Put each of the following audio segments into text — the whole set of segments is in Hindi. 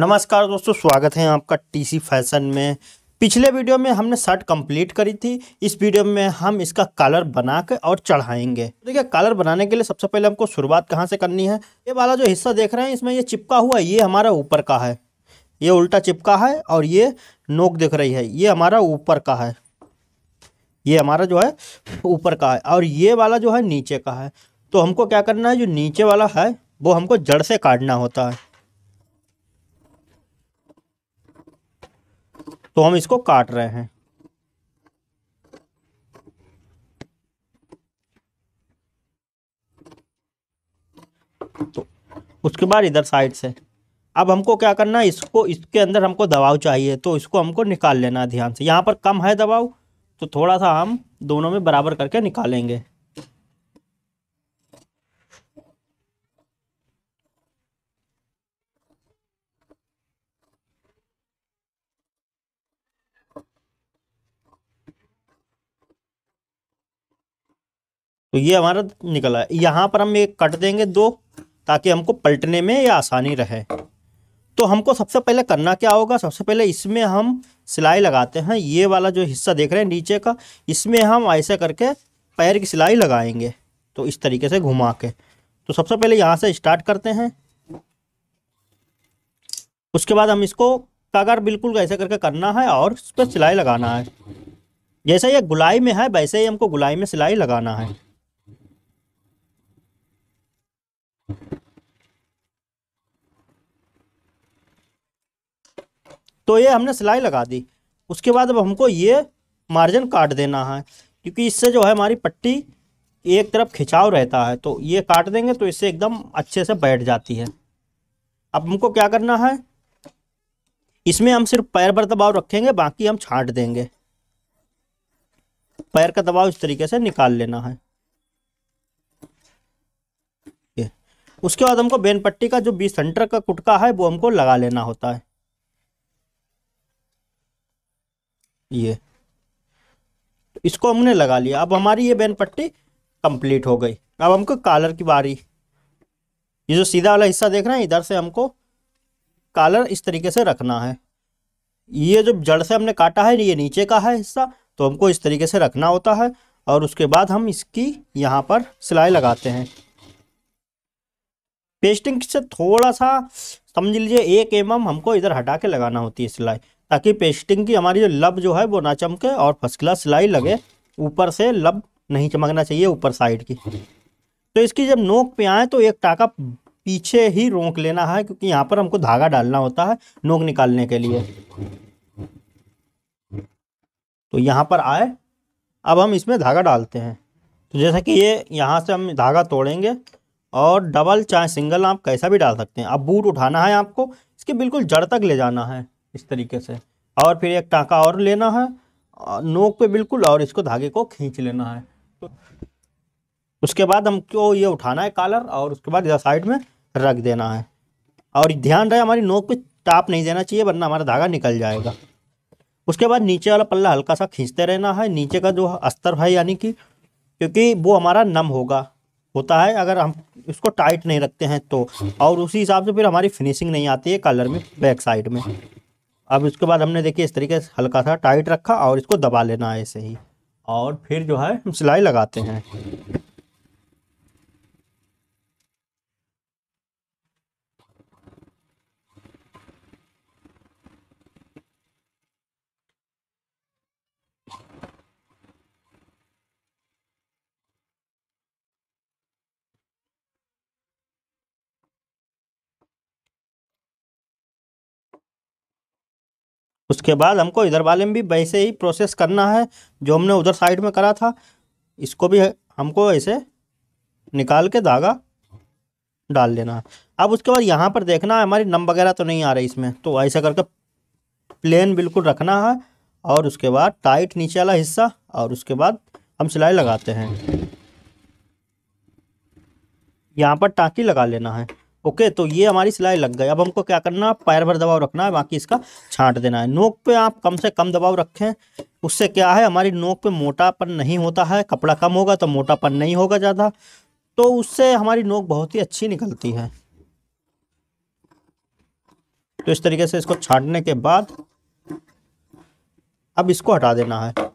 नमस्कार दोस्तों स्वागत है आपका टीसी फैशन में पिछले वीडियो में हमने शर्ट कंप्लीट करी थी इस वीडियो में हम इसका कलर बना के और चढ़ाएंगे देखिए कलर बनाने के लिए सबसे पहले हमको शुरुआत कहाँ से करनी है ये वाला जो हिस्सा देख रहे हैं इसमें ये चिपका हुआ ये हमारा ऊपर का है ये उल्टा चिपका है और ये नोक दिख रही है ये हमारा ऊपर का है ये हमारा जो है ऊपर का है और ये वाला जो है नीचे का है तो हमको क्या करना है जो नीचे वाला है वो हमको जड़ से काटना होता है तो हम इसको काट रहे हैं तो उसके बाद इधर साइड से अब हमको क्या करना है इसको इसके अंदर हमको दबाव चाहिए तो इसको हमको निकाल लेना है ध्यान से यहाँ पर कम है दबाव तो थोड़ा सा हम दोनों में बराबर करके निकालेंगे तो ये हमारा निकला यहाँ पर हम एक कट देंगे दो ताकि हमको पलटने में ये आसानी रहे तो हमको सबसे पहले करना क्या होगा सबसे पहले इसमें हम सिलाई लगाते हैं ये वाला जो हिस्सा देख रहे हैं नीचे का इसमें हम ऐसे करके पैर की सिलाई लगाएंगे तो इस तरीके से घुमा के तो सबसे पहले यहाँ से स्टार्ट करते हैं उसके बाद हम इसको कागार बिल्कुल ऐसे करके करना है और उस पर सिलाई लगाना है जैसे ये गुलाई में है वैसे ही हमको गुलाई में सिलाई लगाना है तो ये हमने सिलाई लगा दी उसके बाद अब हमको ये मार्जिन काट देना है क्योंकि इससे जो है हमारी पट्टी एक तरफ खिंचाव रहता है तो ये काट देंगे तो इससे एकदम अच्छे से बैठ जाती है अब हमको क्या करना है इसमें हम सिर्फ पैर पर दबाव रखेंगे बाकी हम छांट देंगे पैर का दबाव इस तरीके से निकाल लेना है उसके बाद हमको बेन पट्टी का जो बी सेंटर का कुटका है वो हमको लगा लेना होता है ये इसको हमने लगा लिया अब हमारी ये बेन पट्टी कंप्लीट हो गई अब हमको कालर की बारी ये जो सीधा वाला हिस्सा देख रहे हैं इधर से हमको कालर इस तरीके से रखना है ये जो जड़ से हमने काटा है ये नीचे का है हिस्सा तो हमको इस तरीके से रखना होता है और उसके बाद हम इसकी यहाँ पर सिलाई लगाते हैं पेस्टिंग से थोड़ा सा समझ लीजिए एक एम एम हमको इधर हटा के लगाना होती है सिलाई ताकि पेस्टिंग की हमारी जो लब जो है वो ना चमके और फर्स्ट क्लास सिलाई लगे ऊपर से लब नहीं चमकना चाहिए ऊपर साइड की तो इसकी जब नोक पे आए तो एक टाका पीछे ही रोक लेना है क्योंकि यहाँ पर हमको धागा डालना होता है नोक निकालने के लिए तो यहाँ पर आए अब हम इसमें धागा डालते हैं तो जैसा कि ये यहाँ से हम धागा तोड़ेंगे और डबल चाहे सिंगल आप कैसा भी डाल सकते हैं अब बूट उठाना है आपको इसके बिल्कुल जड़ तक ले जाना है इस तरीके से और फिर एक टाँका और लेना है नोक पे बिल्कुल और इसको धागे को खींच लेना है तो उसके बाद हमको ये उठाना है कॉलर और उसके बाद इधर साइड में रख देना है और ध्यान रहे हमारी नोक पे टाप नहीं देना चाहिए वरना हमारा धागा निकल जाएगा उसके बाद नीचे वाला पल्ला हल्का सा खींचते रहना है नीचे का जो अस्तर है यानी कि क्योंकि वो हमारा नम होगा होता है अगर हम इसको टाइट नहीं रखते हैं तो और उसी हिसाब से फिर हमारी फिनिशिंग नहीं आती है कलर में बैक साइड में अब इसके बाद हमने देखिए इस तरीके से हल्का सा टाइट रखा और इसको दबा लेना है ऐसे ही और फिर जो है हम सिलाई लगाते हैं उसके बाद हमको इधर वाले में भी वैसे ही प्रोसेस करना है जो हमने उधर साइड में करा था इसको भी हमको ऐसे निकाल के धागा डाल देना है अब उसके बाद यहाँ पर देखना है हमारी नम वगैरह तो नहीं आ रही इसमें तो ऐसा करके प्लेन बिल्कुल रखना है और उसके बाद टाइट नीचे वाला हिस्सा और उसके बाद हम सिलाई लगाते हैं यहाँ पर टाँकी लगा लेना है ओके तो ये हमारी सिलाई लग गई अब हमको क्या करना है पैर भर दबाव रखना है बाकी इसका छांट देना है नोक पे आप कम से कम दबाव रखें उससे क्या है हमारी नोक पे मोटापन नहीं होता है कपड़ा कम होगा तो मोटापन नहीं होगा ज़्यादा तो उससे हमारी नोक बहुत ही अच्छी निकलती है तो इस तरीके से इसको छाटने के बाद अब इसको हटा देना है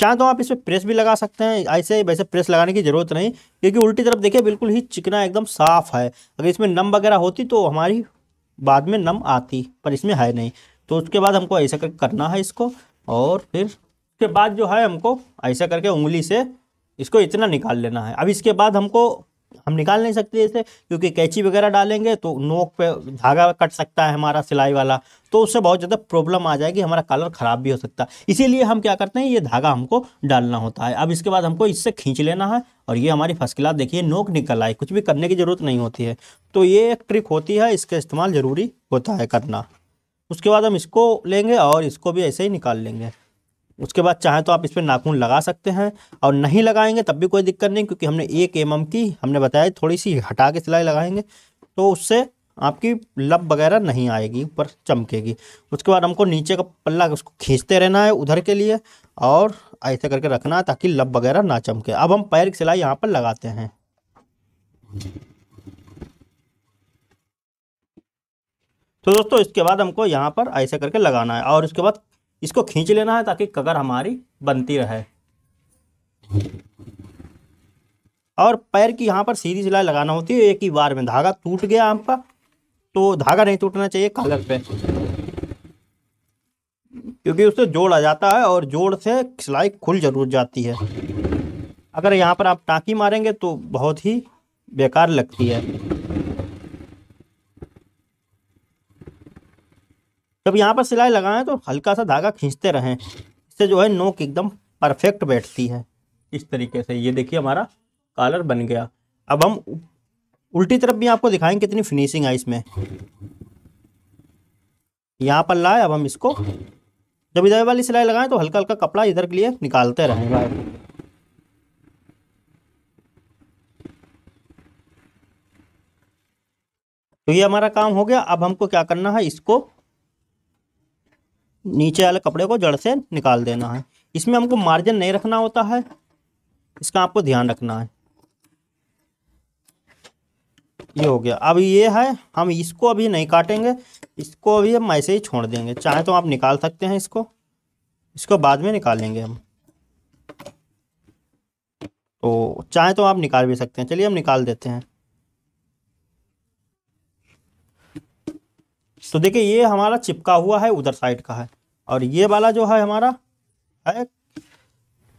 चाहे तो आप इसमें प्रेस भी लगा सकते हैं ऐसे वैसे प्रेस लगाने की ज़रूरत नहीं क्योंकि उल्टी तरफ देखिए बिल्कुल ही चिकना एकदम साफ है अगर इसमें नम वगैरह होती तो हमारी बाद में नम आती पर इसमें है नहीं तो उसके बाद हमको ऐसा कर करना है इसको और फिर उसके बाद जो है हमको ऐसा करके उंगली से इसको इतना निकाल लेना है अब इसके बाद हमको हम निकाल नहीं सकते इसे क्योंकि कैची वगैरह डालेंगे तो नोक पे धागा कट सकता है हमारा सिलाई वाला तो उससे बहुत ज़्यादा प्रॉब्लम आ जाएगी हमारा कलर ख़राब भी हो सकता है इसीलिए हम क्या करते हैं ये धागा हमको डालना होता है अब इसके बाद हमको इससे खींच लेना है और ये हमारी फर्स्ट क्लास देखिए नोक निकल आई कुछ भी करने की ज़रूरत नहीं होती है तो ये एक ट्रिक होती है इसका इस्तेमाल ज़रूरी होता है करना उसके बाद हम इसको लेंगे और इसको भी ऐसे ही निकाल लेंगे उसके बाद चाहें तो आप इस पर नाखून लगा सकते हैं और नहीं लगाएंगे तब भी कोई दिक्कत नहीं क्योंकि हमने एक एम की हमने बताया थोड़ी सी हटा के सिलाई लगाएंगे तो उससे आपकी लब वगैरह नहीं आएगी ऊपर चमकेगी उसके बाद हमको नीचे का पल्ला उसको खींचते रहना है उधर के लिए और ऐसे करके रखना है ताकि लब वगैरह ना चमके अब हम पैर की सिलाई यहाँ पर लगाते हैं तो दोस्तों इसके बाद हमको यहाँ पर ऐसे करके लगाना है और इसके बाद इसको खींच लेना है ताकि कगर हमारी बनती रहे और पैर की यहाँ पर सीधी सिलाई लगाना होती है एक ही बार में धागा टूट गया आपका तो धागा नहीं टूटना चाहिए कलर पे क्योंकि उससे जोड़ आ जाता है और जोड़ से सिलाई खुल जरूर जाती है अगर यहाँ पर आप टाँकी मारेंगे तो बहुत ही बेकार लगती है जब यहाँ पर सिलाई लगाएं तो हल्का सा धागा खींचते रहें इससे जो है नोक एकदम परफेक्ट बैठती है इस तरीके से ये देखिए हमारा कॉलर बन गया अब हम उल्टी तरफ भी आपको दिखाएंगे कितनी फिनिशिंग आई इसमें यहाँ पर लाए अब हम इसको जब इधर वाली सिलाई लगाएं तो हल्का हल्का कपड़ा इधर के लिए निकालते रहें तो ये हमारा काम हो गया अब हमको क्या करना है इसको नीचे वाले कपड़े को जड़ से निकाल देना है इसमें हमको मार्जिन नहीं रखना होता है इसका आपको ध्यान रखना है ये हो गया अब ये है हम इसको अभी नहीं काटेंगे इसको अभी हम ऐसे ही छोड़ देंगे चाहे तो आप निकाल सकते हैं इसको इसको बाद में निकालेंगे हम तो चाहे तो आप निकाल भी सकते हैं चलिए हम निकाल देते हैं तो देखिए ये हमारा चिपका हुआ है उधर साइड का है और ये वाला जो है हमारा है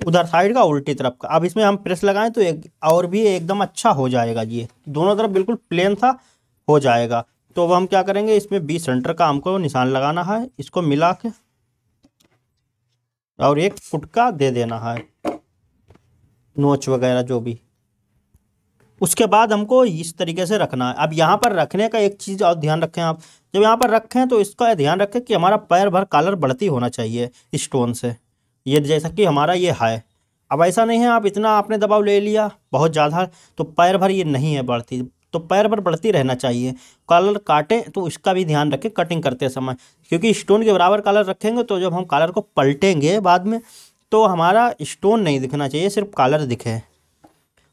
उधर साइड का उल्टी तरफ का अब इसमें हम प्रेस लगाएं तो एक और भी एकदम अच्छा हो जाएगा ये दोनों तरफ बिल्कुल प्लेन था हो जाएगा तो अब हम क्या करेंगे इसमें बी सेंटर का हमको निशान लगाना है इसको मिला के और एक फुटका दे देना है नोच वगैरह जो भी उसके बाद हमको इस तरीके से रखना है अब यहाँ पर रखने का एक चीज़ और ध्यान रखें आप जब यहाँ पर रखें तो इसका ध्यान रखें कि हमारा पैर भर कालर बढ़ती होना चाहिए स्टोन से ये जैसा कि हमारा ये है अब ऐसा नहीं है आप इतना आपने दबाव ले लिया बहुत ज़्यादा तो पैर भर ये नहीं है बढ़ती तो पैर भर बढ़ती रहना चाहिए कॉलर काटें तो उसका भी ध्यान रखें कटिंग करते समय क्योंकि स्टोन के बराबर कॉलर रखेंगे तो जब हम कॉलर को पलटेंगे बाद में तो हमारा स्टोन नहीं दिखना चाहिए सिर्फ कॉलर दिखे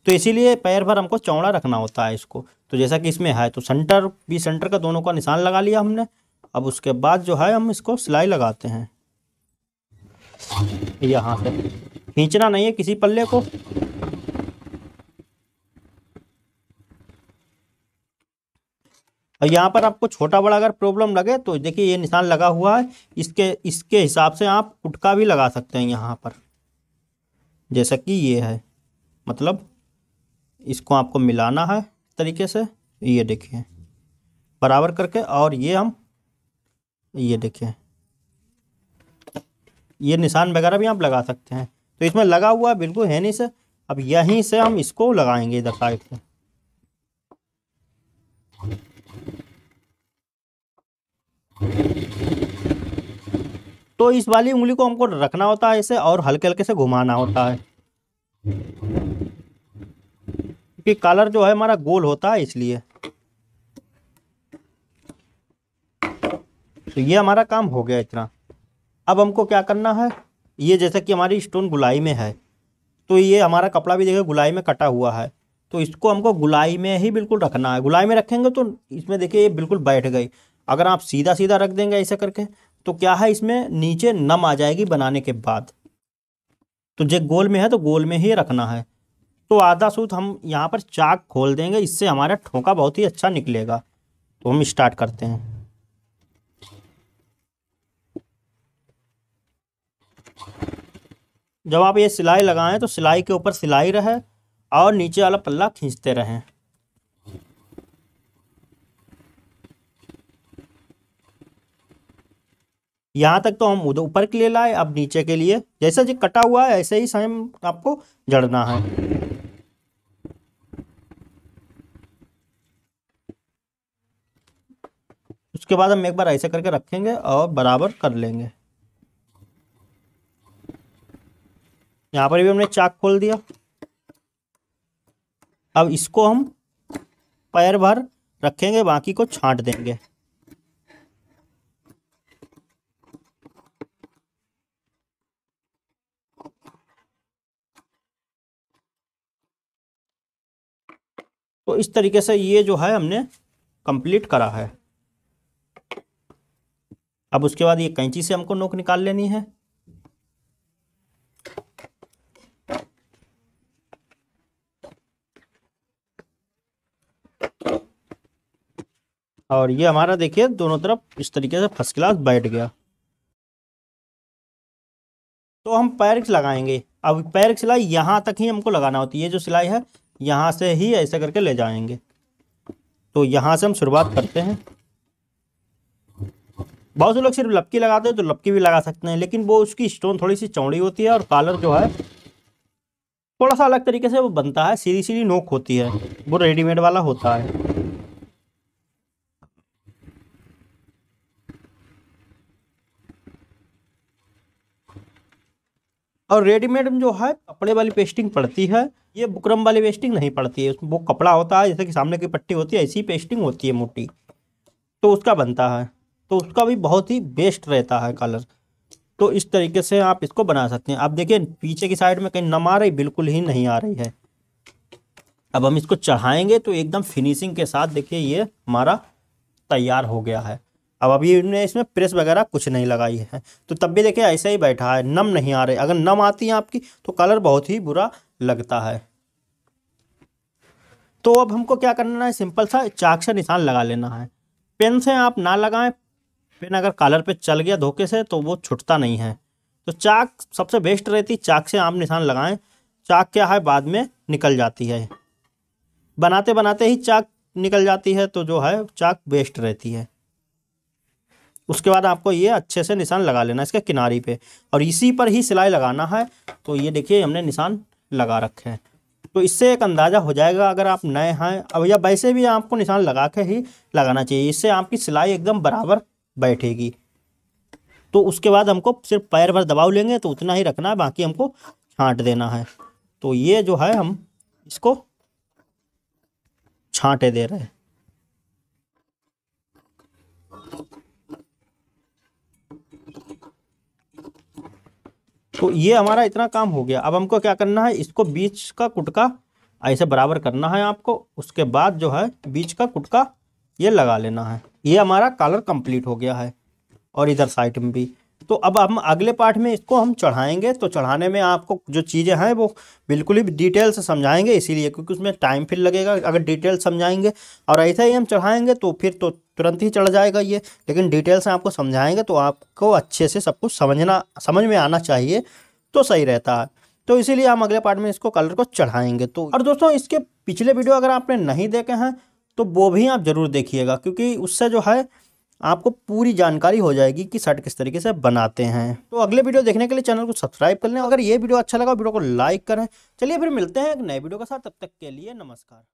तो इसीलिए पैर भर हमको चौड़ा रखना होता है इसको तो जैसा कि इसमें है तो सेंटर भी सेंटर का दोनों का निशान लगा लिया हमने अब उसके बाद जो है हम इसको सिलाई लगाते हैं यहाँ से खींचना नहीं है किसी पल्ले को और यहाँ पर आपको छोटा बड़ा अगर प्रॉब्लम लगे तो देखिए ये निशान लगा हुआ है इसके इसके हिसाब से आप कुटका भी लगा सकते हैं यहाँ पर जैसा कि ये है मतलब इसको आपको मिलाना है तरीके से ये देखिए बराबर करके और ये हम ये देखिए ये निशान वगैरह भी आप लगा सकते हैं तो इसमें लगा हुआ बिल्कुल है नहीं से अब यहीं से हम इसको लगाएंगे इधर साइड से तो इस वाली उंगली को हमको रखना होता है इसे और हल्के हल्के से घुमाना होता है क्योंकि कलर जो है हमारा गोल होता है इसलिए तो ये हमारा काम हो गया इतना अब हमको क्या करना है ये जैसा कि हमारी स्टोन गुलाई में है तो ये हमारा कपड़ा भी देखिए गुलाई में कटा हुआ है तो इसको हमको गुलाई में ही बिल्कुल रखना है गुलाई में रखेंगे तो इसमें देखिए ये बिल्कुल बैठ गई अगर आप सीधा सीधा रख देंगे ऐसा करके तो क्या है इसमें नीचे नम आ जाएगी बनाने के बाद तो जब गोल में है तो गोल में ही रखना है तो आधा सूत हम यहाँ पर चाक खोल देंगे इससे हमारा ठोंका बहुत ही अच्छा निकलेगा तो हम स्टार्ट करते हैं जब आप ये सिलाई लगाएं तो सिलाई के ऊपर सिलाई रहे और नीचे वाला पल्ला खींचते रहें यहाँ तक तो हम उधर ऊपर के लिए लाए अब नीचे के लिए जैसा जो कटा हुआ है ऐसे ही सेम आपको जड़ना है उसके बाद हम एक बार ऐसे करके रखेंगे और बराबर कर लेंगे यहाँ पर भी हमने चाक खोल दिया अब इसको हम पैर भर रखेंगे बाकी को छांट देंगे तो इस तरीके से ये जो है हमने कंप्लीट करा है अब उसके बाद ये कैंची से हमको नोक निकाल लेनी है और ये हमारा देखिए दोनों तरफ इस तरीके से फर्स्ट क्लास बैठ गया तो हम पैर लगाएंगे अब पैर सिलाई यहां तक ही हमको लगाना होती है जो सिलाई है यहां से ही ऐसे करके ले जाएंगे तो यहां से हम शुरुआत करते हैं बहुत से लोग सिर्फ लपकी लगाते हैं तो लपकी भी लगा सकते हैं लेकिन वो उसकी स्टोन थोड़ी सी चौड़ी होती है और कॉलर जो है थोड़ा सा अलग तरीके से वो बनता है सीधी सीधी नोक होती है वो रेडीमेड वाला होता है और रेडीमेड में जो है कपड़े वाली पेस्टिंग पड़ती है ये बुकरम वाली पेस्टिंग नहीं पड़ती है उसमें वो कपड़ा होता है जैसे कि सामने की पट्टी होती है ऐसी पेस्टिंग होती है मोटी तो उसका बनता है तो उसका भी बहुत ही बेस्ट रहता है कलर तो इस तरीके से आप इसको बना सकते हैं आप देखिए पीछे की साइड में कहीं नम आ रही बिल्कुल ही नहीं आ रही है अब हम इसको चढ़ाएंगे तो एकदम फिनिशिंग के साथ देखिए ये हमारा तैयार हो गया है अब अभी ने इसमें प्रेस वगैरह कुछ नहीं लगाई है तो तब भी देखिए ऐसे ही बैठा है नम नहीं आ रहे अगर नम आती है आपकी तो कलर बहुत ही बुरा लगता है तो अब हमको क्या करना है सिंपल सा चाक से निशान लगा लेना है पेन से आप ना लगाएं पेन अगर कॉलर पे चल गया धोखे से तो वो छुटता नहीं है तो चाक सबसे बेस्ट रहती चाक से आप निशान लगाएं चाक क्या है बाद में निकल जाती है बनाते बनाते ही चाक निकल जाती है तो जो है चाक बेस्ट रहती है उसके बाद आपको ये अच्छे से निशान लगा लेना इसके किनारी पे और इसी पर ही सिलाई लगाना है तो ये देखिए हमने निशान लगा रखे हैं तो इससे एक अंदाज़ा हो जाएगा अगर आप नए हैं अब या वैसे भी आपको निशान लगा के ही लगाना चाहिए इससे आपकी सिलाई एकदम बराबर बैठेगी तो उसके बाद हमको सिर्फ पैर भर दबाव लेंगे तो उतना ही रखना है बाकी हमको छांट देना है तो ये जो है हम इसको छांटे दे रहे हैं तो ये हमारा इतना काम हो गया अब हमको क्या करना है इसको बीच का कुटका ऐसे बराबर करना है आपको उसके बाद जो है बीच का कुटका ये लगा लेना है ये हमारा कलर कंप्लीट हो गया है और इधर साइड में भी तो अब हम अगले पार्ट में इसको हम चढ़ाएंगे तो चढ़ाने में आपको जो चीज़ें हैं वो बिल्कुल ही डिटेल से समझाएंगे इसीलिए क्योंकि उसमें टाइम फिर लगेगा अगर डिटेल समझाएंगे और ऐसा ही हम चढ़ाएंगे तो फिर तो तुरंत ही चढ़ जाएगा ये लेकिन डिटेल से आपको समझाएंगे तो आपको अच्छे से सब कुछ समझना समझ में आना चाहिए तो सही रहता है तो इसीलिए हम अगले पार्ट में इसको कलर को चढ़ाएंगे तो और दोस्तों इसके पिछले वीडियो अगर आपने नहीं देखे हैं तो वो भी आप ज़रूर देखिएगा क्योंकि उससे जो है आपको पूरी जानकारी हो जाएगी कि शर्ट किस तरीके से बनाते हैं तो अगले वीडियो देखने के लिए चैनल को सब्सक्राइब कर लें अगर ये वीडियो अच्छा लगा वीडियो को लाइक करें चलिए फिर मिलते हैं एक नए वीडियो के साथ तब तक के लिए नमस्कार